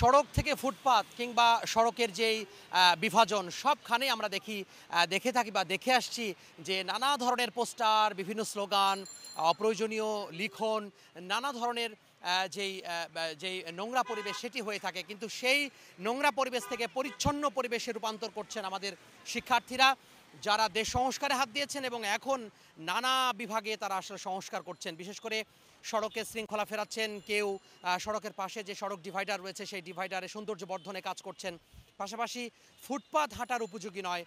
সড়ক থেকে ফুটপাত কিংবা সড়কের যেই বিভাজন সবখানেই আমরা দেখি দেখে থাকি বা দেখে আসছি যে নানা ধরনের পোস্টার বিভিন্ন স্লোগান অপ্রয়োজনীয় লিখন নানা ধরনের যেই যেই নোংরা পরিবেশ সেটি হয়ে থাকে কিন্তু সেই নোংরা পরিবেশ থেকে পরিচ্ছন্ন পরিবেশে রূপান্তর করছেন আমাদের শিক্ষার্থীরা যারা দেশ সংস্কারে হাত দিয়েছেন এবং এখন নানা বিভাগে তারা আসলে সংস্কার করছেন বিশেষ করে সড়কে শৃঙ্খলা ফেরাচ্ছেন কেউ সড়কের পাশে যে সড়ক ডিভাইডার রয়েছে সেই ডিভাইডারে সৌন্দর্য বর্ধনে কাজ করছেন পাশাপাশি ফুটপাত হাঁটার উপযোগী নয়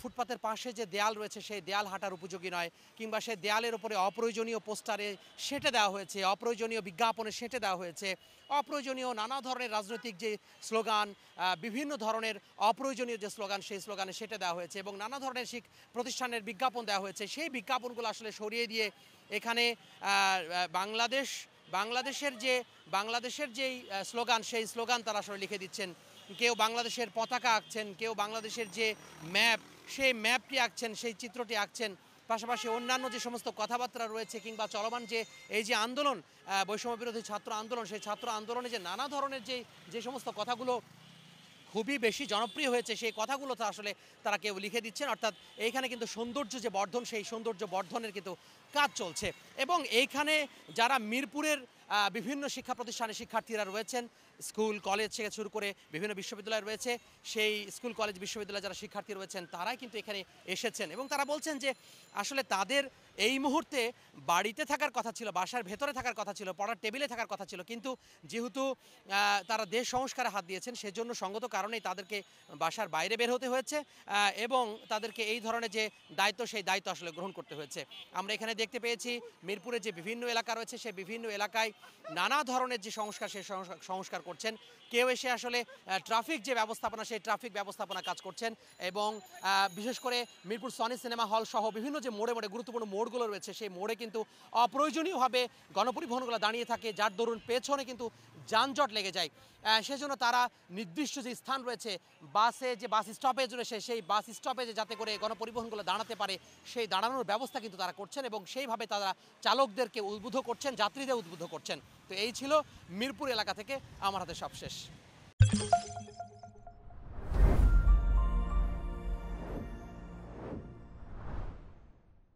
ফুটপাতের পাশে যে দেয়াল রয়েছে সেই দেয়াল হাঁটার উপযোগী নয় কিংবা সেই দেয়ালের ওপরে অপ্রয়োজনীয় পোস্টারে সেটে দেওয়া হয়েছে অপ্রয়োজনীয় বিজ্ঞাপনে সেটে দেওয়া হয়েছে অপ্রয়োজনীয় নানা ধরনের রাজনৈতিক যে স্লোগান বিভিন্ন ধরনের অপ্রয়োজনীয় যে স্লোগান সেই স্লোগানে সেটে দেওয়া হয়েছে এবং নানা ধরনের শিখ প্রতিষ্ঠানের বিজ্ঞাপন দেওয়া হয়েছে সেই বিজ্ঞাপনগুলো আসলে সরিয়ে দিয়ে এখানে বাংলাদেশ বাংলাদেশের যে বাংলাদেশের যেই স্লোগান সেই স্লোগান তারা আসলে লিখে দিচ্ছেন কেউ বাংলাদেশের পতাকা আঁকছেন কেউ বাংলাদেশের যে ম্যাপ সেই ম্যাপটি আঁকছেন সেই চিত্রটি আঁকছেন পাশাপাশি অন্যান্য যে সমস্ত কথাবার্তা রয়েছে কিংবা চলমান যে এই যে আন্দোলন বৈষম্য বিরোধী ছাত্র আন্দোলন সেই ছাত্র আন্দোলনে যে নানা ধরনের যে যে সমস্ত কথাগুলো খুবই বেশি জনপ্রিয় হয়েছে সেই কথাগুলো তো আসলে তারা কেউ লিখে দিচ্ছেন অর্থাৎ এইখানে কিন্তু সৌন্দর্য যে বর্ধন সেই সৌন্দর্য বর্ধনের কিন্তু কাজ চলছে এবং এইখানে যারা মিরপুরের বিভিন্ন শিক্ষা প্রতিষ্ঠানে শিক্ষার্থীরা রয়েছেন স্কুল কলেজ থেকে শুরু করে বিভিন্ন বিশ্ববিদ্যালয় রয়েছে সেই স্কুল কলেজ বিশ্ববিদ্যালয়ে যারা শিক্ষার্থী রয়েছেন তারাই কিন্তু এখানে এসেছেন এবং তারা বলছেন যে আসলে তাদের এই মুহূর্তে বাড়িতে থাকার কথা ছিল বাসার ভেতরে থাকার কথা ছিল পড়ার টেবিলে থাকার কথা ছিল কিন্তু যেহেতু তারা দেশ সংস্কারে হাত দিয়েছেন সেজন্য সঙ্গত কারণেই তাদেরকে বাসার বাইরে বের হতে হয়েছে এবং তাদেরকে এই ধরনের যে দায়িত্ব সেই দায়িত্ব আসলে গ্রহণ করতে হয়েছে আমরা এখানে দেখতে পেয়েছি মিরপুরে যে বিভিন্ন এলাকা রয়েছে সে বিভিন্ন এলাকায় নানা ধরনের যে সংস্কার সে সংস্কার করছেন কেউ এসে আসলে ট্রাফিক যে ব্যবস্থাপনা সেই ট্রাফিক ব্যবস্থাপনা কাজ করছেন এবং বিশেষ করে মিরপুর সনি সিনেমা হল সহ বিভিন্ন যে মোড়ে মোড়ে গুরুত্বপূর্ণ মোড়গুলো রয়েছে সেই মোড়ে কিন্তু অপ্রয়োজনীয়ভাবে গণপরিবহনগুলো দাঁড়িয়ে থাকে যার দরুন পেছনে কিন্তু যানজট লেগে যায় সেজন্য তারা নির্দিষ্ট যে স্থান রয়েছে বাসে যে বাস স্টপেজ রয়েছে সেই বাস স্টপেজে যাতে করে গণপরিবহনগুলো দাঁড়াতে পারে সেই দাঁড়ানোর ব্যবস্থা কিন্তু তারা করছেন এবং সেইভাবে তারা চালকদেরকে উদ্বুদ্ধ করছেন যাত্রীদের উদ্বুদ্ধ করছেন তো এই ছিল মিরপুর এলাকা থেকে আমার হাতে সবশেষ